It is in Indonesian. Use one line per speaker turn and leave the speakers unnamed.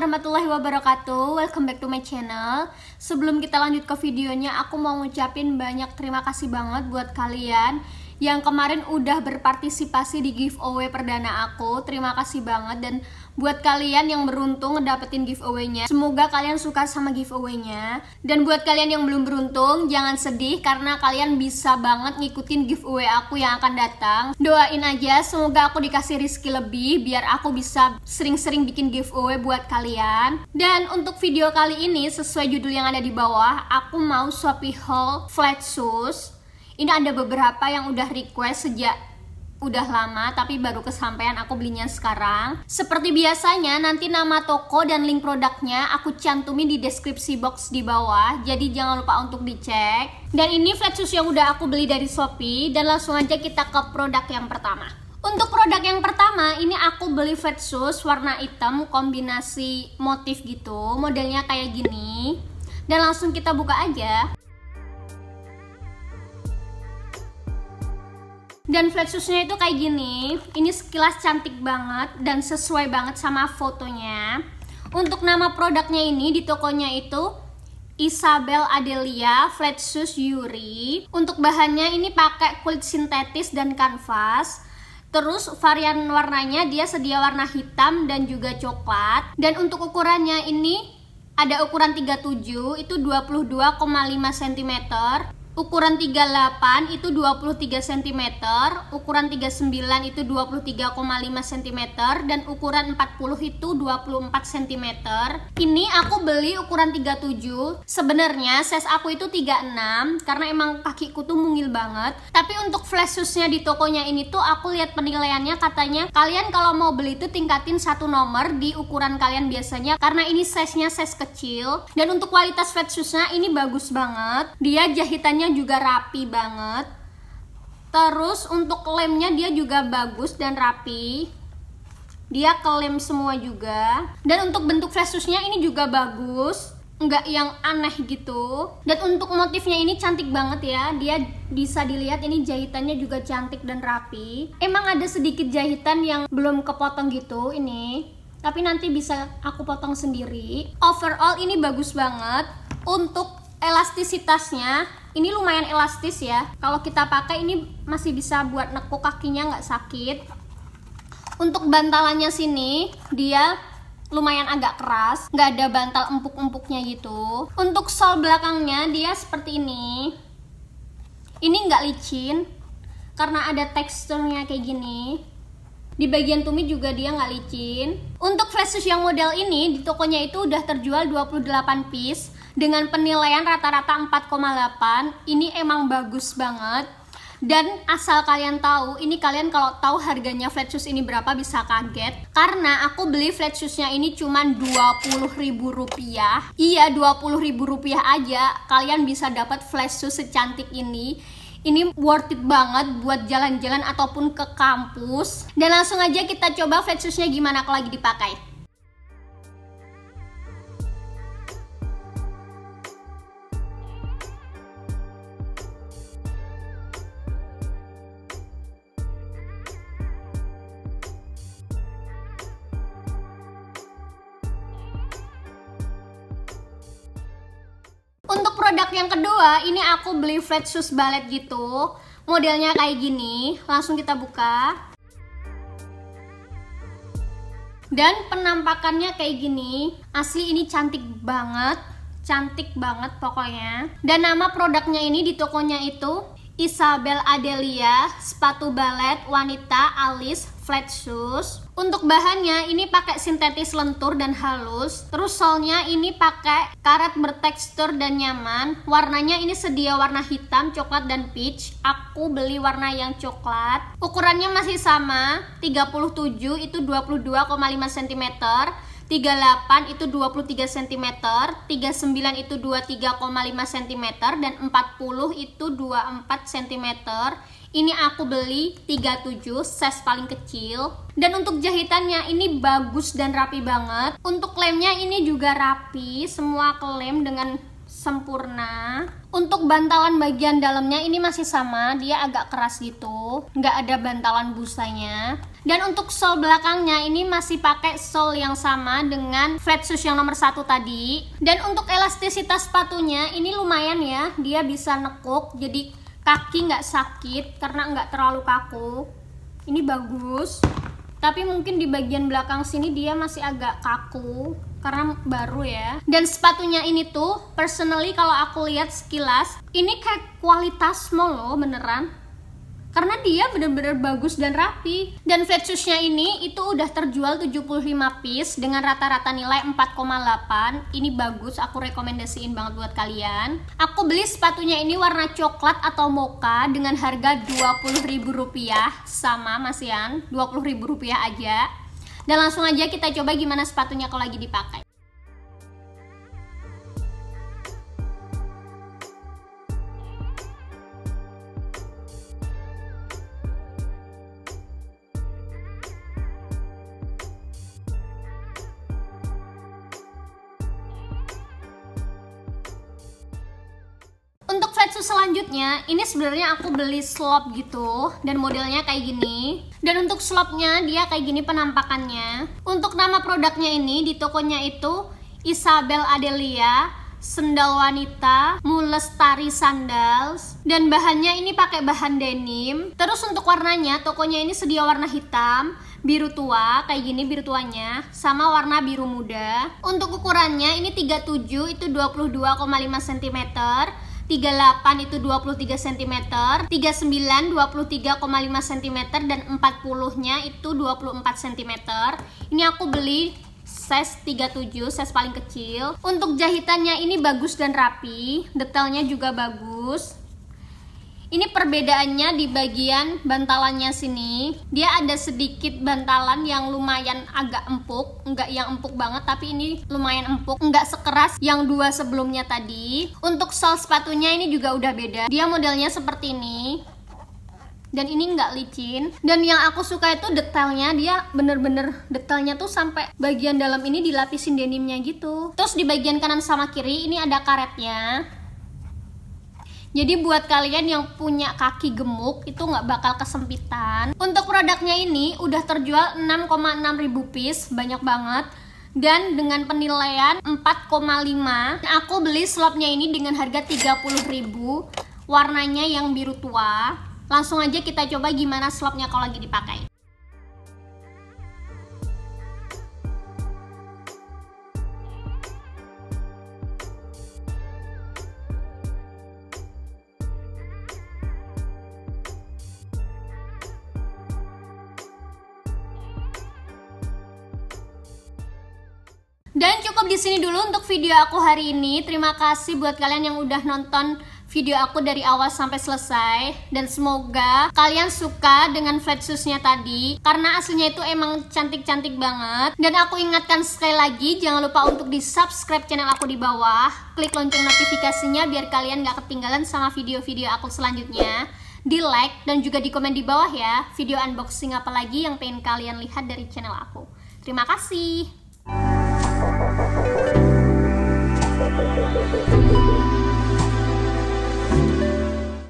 warahmatullahi wabarakatuh Welcome back to my channel Sebelum kita lanjut ke videonya Aku mau ngucapin banyak terima kasih banget Buat kalian yang kemarin udah berpartisipasi di giveaway perdana aku Terima kasih banget dan buat kalian yang beruntung ngedapetin giveaway-nya. Semoga kalian suka sama giveaway-nya. Dan buat kalian yang belum beruntung, jangan sedih karena kalian bisa banget ngikutin giveaway aku yang akan datang. Doain aja semoga aku dikasih rizki lebih biar aku bisa sering-sering bikin giveaway buat kalian. Dan untuk video kali ini sesuai judul yang ada di bawah, aku mau Shopee haul flat shoes. Ini ada beberapa yang udah request sejak udah lama tapi baru kesampaian aku belinya sekarang. Seperti biasanya nanti nama toko dan link produknya aku cantumin di deskripsi box di bawah. Jadi jangan lupa untuk dicek. Dan ini flat shoes yang udah aku beli dari Shopee dan langsung aja kita ke produk yang pertama. Untuk produk yang pertama, ini aku beli flat shoes warna hitam kombinasi motif gitu. Modelnya kayak gini. Dan langsung kita buka aja. dan flexusnya itu kayak gini ini sekilas cantik banget dan sesuai banget sama fotonya untuk nama produknya ini di tokonya itu Isabel Adelia Flatsus Yuri. Untuk bahannya ini pakai kulit sintetis dan kanvas. Terus varian warnanya dia sedia warna hitam dan juga coklat. Dan untuk ukurannya ini ada ukuran 37 itu 22,5 cm ukuran 38 itu 23 cm, ukuran 39 itu 23,5 cm dan ukuran 40 itu 24 cm. Ini aku beli ukuran 37. Sebenarnya size aku itu 36 karena emang kakiku tuh mungil banget. Tapi untuk flash shoesnya di tokonya ini tuh aku lihat penilaiannya katanya kalian kalau mau beli itu tingkatin satu nomor di ukuran kalian biasanya karena ini size-nya size kecil dan untuk kualitas flat shoesnya ini bagus banget. Dia jahitannya juga rapi banget. Terus untuk lemnya dia juga bagus dan rapi. Dia kelem semua juga. Dan untuk bentuk flashusnya ini juga bagus. Nggak yang aneh gitu. Dan untuk motifnya ini cantik banget ya. Dia bisa dilihat ini jahitannya juga cantik dan rapi. Emang ada sedikit jahitan yang belum kepotong gitu ini tapi nanti bisa aku potong sendiri overall ini bagus banget untuk elastisitasnya ini lumayan elastis ya kalau kita pakai ini masih bisa buat nekuk kakinya nggak sakit untuk bantalannya sini dia lumayan agak keras nggak ada bantal empuk-empuknya gitu untuk sol belakangnya dia seperti ini ini nggak licin karena ada teksturnya kayak gini di bagian tumit juga dia nggak licin untuk flash yang model ini di tokonya itu udah terjual 28 piece dengan penilaian rata-rata 4,8 ini emang bagus banget dan asal kalian tahu, ini kalian kalau tahu harganya flat shoes ini berapa bisa kaget. Karena aku beli flat shoesnya ini cuman Rp20.000. Iya, Rp20.000 aja kalian bisa dapat flat shoes secantik ini. Ini worth it banget buat jalan-jalan ataupun ke kampus. Dan langsung aja kita coba flat shoesnya gimana kalau lagi dipakai. produk yang kedua ini aku beli flat shoes ballet gitu modelnya kayak gini langsung kita buka dan penampakannya kayak gini asli ini cantik banget cantik banget pokoknya dan nama produknya ini di tokonya itu Isabel Adelia sepatu ballet wanita alis flat shoes. Untuk bahannya ini pakai sintetis lentur dan halus. Terus solnya ini pakai karet bertekstur dan nyaman. Warnanya ini sedia warna hitam, coklat dan peach. Aku beli warna yang coklat. Ukurannya masih sama, 37 itu 22,5 cm. 38 itu 23 cm, 39 itu 23,5 cm dan 40 itu 24 cm. Ini aku beli 37 size paling kecil dan untuk jahitannya ini bagus dan rapi banget. Untuk lemnya ini juga rapi, semua klem dengan sempurna. Untuk bantalan bagian dalamnya ini masih sama, dia agak keras gitu, nggak ada bantalan busanya. Dan untuk sol belakangnya ini masih pakai sol yang sama dengan flat shoes yang nomor satu tadi. Dan untuk elastisitas sepatunya ini lumayan ya, dia bisa nekuk jadi kaki nggak sakit karena nggak terlalu kaku. Ini bagus. Tapi mungkin di bagian belakang sini dia masih agak kaku karena baru ya. Dan sepatunya ini tuh personally kalau aku lihat sekilas ini kayak kualitas mall loh beneran karena dia bener-bener bagus dan rapi dan flat shoesnya ini itu udah terjual 75 piece dengan rata-rata nilai 4,8 ini bagus aku rekomendasiin banget buat kalian aku beli sepatunya ini warna coklat atau mocha dengan harga Rp20.000 sama Mas Yan Rp20.000 aja dan langsung aja kita coba gimana sepatunya kalau lagi dipakai untuk flatsu selanjutnya, ini sebenarnya aku beli slop gitu dan modelnya kayak gini. Dan untuk slopnya dia kayak gini penampakannya. Untuk nama produknya ini di tokonya itu Isabel Adelia sendal wanita, mulestari sandals, dan bahannya ini pakai bahan denim. Terus untuk warnanya, tokonya ini sedia warna hitam, biru tua, kayak gini biru tuanya, sama warna biru muda. Untuk ukurannya ini 37 itu 22,5 cm. 38 itu 23 cm, 39 23,5 cm dan 40-nya itu 24 cm. Ini aku beli size 37, size paling kecil. Untuk jahitannya ini bagus dan rapi, detailnya juga bagus. Ini perbedaannya di bagian bantalannya sini. Dia ada sedikit bantalan yang lumayan agak empuk, enggak yang empuk banget tapi ini lumayan empuk, enggak sekeras yang dua sebelumnya tadi. Untuk sol sepatunya ini juga udah beda. Dia modelnya seperti ini. Dan ini nggak licin. Dan yang aku suka itu detailnya dia bener-bener detailnya tuh sampai bagian dalam ini dilapisin denimnya gitu. Terus di bagian kanan sama kiri ini ada karetnya. Jadi buat kalian yang punya kaki gemuk itu nggak bakal kesempitan. Untuk produknya ini udah terjual 6,6 ribu piece, banyak banget. Dan dengan penilaian 4,5, aku beli slopnya ini dengan harga 30 ribu. Warnanya yang biru tua. Langsung aja kita coba gimana slopnya kalau lagi dipakai. Dan cukup di sini dulu untuk video aku hari ini. Terima kasih buat kalian yang udah nonton video aku dari awal sampai selesai dan semoga kalian suka dengan flat shoesnya tadi karena aslinya itu emang cantik-cantik banget dan aku ingatkan sekali lagi jangan lupa untuk di subscribe channel aku di bawah klik lonceng notifikasinya biar kalian gak ketinggalan sama video-video aku selanjutnya di like dan juga di komen di bawah ya video unboxing apa lagi yang pengen kalian lihat dari channel aku terima kasih Thank you.